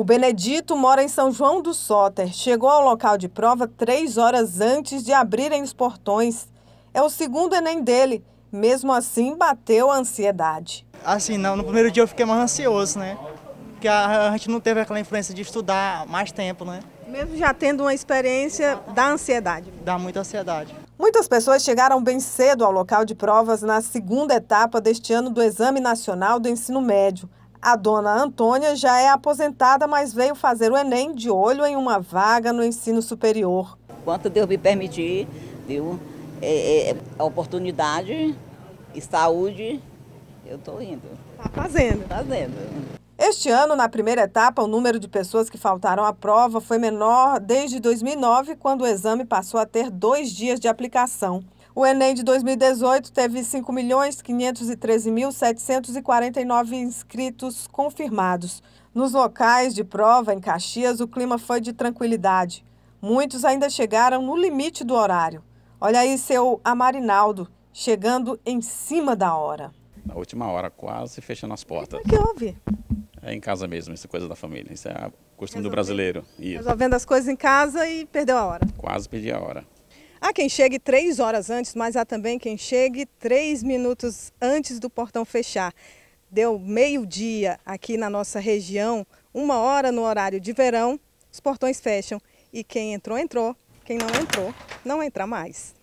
O Benedito mora em São João do Soter. Chegou ao local de prova três horas antes de abrirem os portões. É o segundo Enem dele. Mesmo assim, bateu a ansiedade. Assim, não, no primeiro dia eu fiquei mais ansioso, né? Porque a, a gente não teve aquela influência de estudar mais tempo, né? Mesmo já tendo uma experiência, dá ansiedade. Dá muita ansiedade. Muitas pessoas chegaram bem cedo ao local de provas na segunda etapa deste ano do Exame Nacional do Ensino Médio. A dona Antônia já é aposentada, mas veio fazer o Enem de olho em uma vaga no ensino superior. Quanto Deus me permitir, viu? É, é, é oportunidade e saúde, eu estou indo. Está fazendo. Tá fazendo. Este ano, na primeira etapa, o número de pessoas que faltaram à prova foi menor desde 2009, quando o exame passou a ter dois dias de aplicação. O Enem de 2018 teve 5.513.749 inscritos confirmados. Nos locais de prova, em Caxias, o clima foi de tranquilidade. Muitos ainda chegaram no limite do horário. Olha aí seu Amarinaldo, chegando em cima da hora. Na última hora, quase fechando as portas. O que é houve? É em casa mesmo, essa coisa da família. Isso é costume do brasileiro. Isso. Resolvendo as coisas em casa e perdeu a hora. Quase perdi a hora. Há quem chegue três horas antes, mas há também quem chegue três minutos antes do portão fechar. Deu meio-dia aqui na nossa região, uma hora no horário de verão, os portões fecham e quem entrou, entrou, quem não entrou, não entra mais.